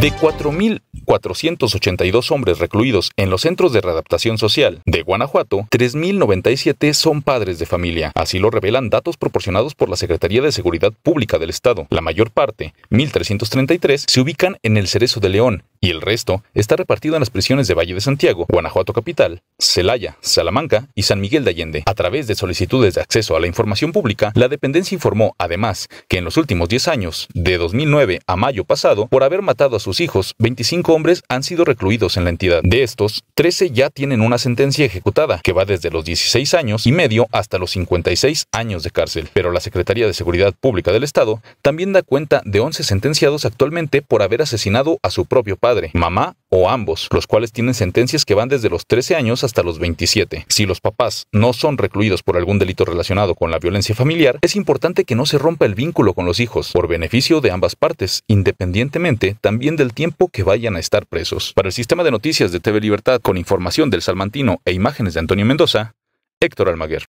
De 4.482 hombres recluidos en los centros de readaptación social de Guanajuato, 3.097 son padres de familia. Así lo revelan datos proporcionados por la Secretaría de Seguridad Pública del Estado. La mayor parte, 1.333, se ubican en el Cerezo de León, y el resto está repartido en las prisiones de Valle de Santiago, Guanajuato Capital, Celaya, Salamanca y San Miguel de Allende. A través de solicitudes de acceso a la información pública, la dependencia informó además que en los últimos 10 años, de 2009 a mayo pasado, por haber matado a sus hijos, 25 hombres han sido recluidos en la entidad. De estos, 13 ya tienen una sentencia ejecutada, que va desde los 16 años y medio hasta los 56 años de cárcel. Pero la Secretaría de Seguridad Pública del Estado también da cuenta de 11 sentenciados actualmente por haber asesinado a su propio padre padre, mamá o ambos, los cuales tienen sentencias que van desde los 13 años hasta los 27. Si los papás no son recluidos por algún delito relacionado con la violencia familiar, es importante que no se rompa el vínculo con los hijos, por beneficio de ambas partes, independientemente también del tiempo que vayan a estar presos. Para el sistema de noticias de TV Libertad, con información del Salmantino e imágenes de Antonio Mendoza, Héctor Almaguer.